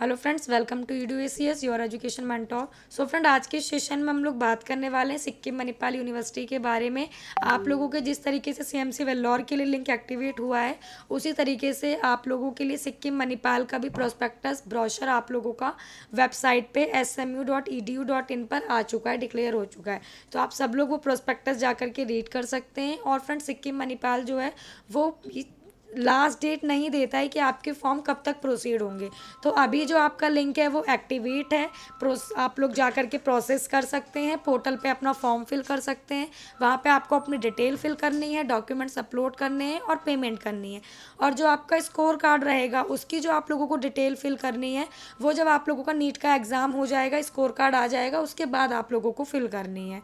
hello friends welcome to you do A C S your education mentor so friend आज के session में हम लोग बात करने वाले हैं सिक्किम मणिपाल यूनिवर्सिटी के बारे में आप लोगों के जिस तरीके से सी एम सी वेल्लोर के लिए लिंक एक्टिवेट हुआ है उसी तरीके से आप लोगों के लिए सिक्किम मणिपाल का भी प्रोस्पेक्टस ब्रॉशर आप लोगों का वेबसाइट पर S M U dot E D U dot in पर आ चुका है डिक्लेयर हो चुका है तो आप सब लोग वो प्रोस्पेक्टस जा करके रीड कर सकते हैं और फ्रेंड सिक्किम मणिपाल जो है वो लास्ट डेट नहीं देता है कि आपके फॉर्म कब तक प्रोसीड होंगे तो अभी जो आपका लिंक है वो एक्टिवेट है आप लोग जा कर के प्रोसेस कर सकते हैं पोर्टल पे अपना फॉर्म फिल कर सकते हैं वहाँ पे आपको अपनी डिटेल फिल करनी है डॉक्यूमेंट्स अपलोड करने हैं और पेमेंट करनी है और जो आपका स्कोर कार्ड रहेगा उसकी जो आप लोगों को डिटेल फिल करनी है वो जब आप लोगों का नीट का एग्ज़ाम हो जाएगा स्कोर कार्ड आ जाएगा उसके बाद आप लोगों को फिल करनी है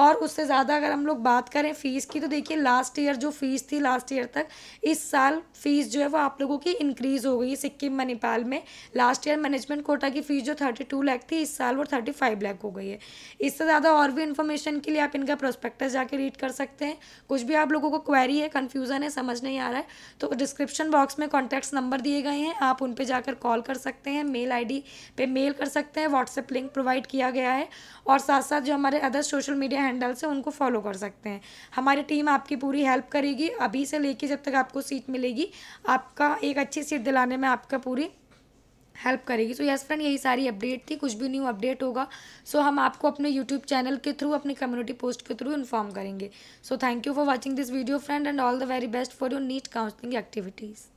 और उससे ज़्यादा अगर हम लोग बात करें फ़ीस की तो देखिए लास्ट ईयर जो फ़ीस थी लास्ट ईयर तक इस साल फ़ीस जो है वो आप लोगों की इंक्रीज़ हो गई सिक्किम मणिपाल में लास्ट ईयर मैनेजमेंट कोटा की फ़ीस जो थर्टी टू थी इस साल वो थर्टी फाइव हो गई है इससे ज़्यादा और भी इन्फॉर्मेशन के लिए आप इनका प्रोस्पेक्टस जाके रीड कर सकते हैं कुछ भी आप लोगों को क्वेरी है कन्फ्यूज़न है समझ नहीं आ रहा है तो डिस्क्रिप्शन बॉक्स में कॉन्टैक्ट्स नंबर दिए गए हैं आप उन पर जाकर कॉल कर सकते हैं मेल आई पे मेल कर सकते हैं व्हाट्सएप लिंक प्रोवाइड किया गया है और साथ साथ जो हमारे अदर सोशल मीडिया हैंडल से उनको फॉलो कर सकते हैं हमारी टीम आपकी पूरी हेल्प करेगी अभी से लेके जब तक आपको सीट मिलेगी आपका एक अच्छी सीट दिलाने में आपका पूरी हेल्प करेगी सो यस फ्रेंड यही सारी अपडेट थी कुछ भी न्यू अपडेट होगा सो so, हम आपको अपने यूट्यूब चैनल के थ्रू अपनी कम्युनिटी पोस्ट के थ्रू इन्फॉर्म करेंगे so thank you for watching this video friend and all the very best for your NEET counselling activities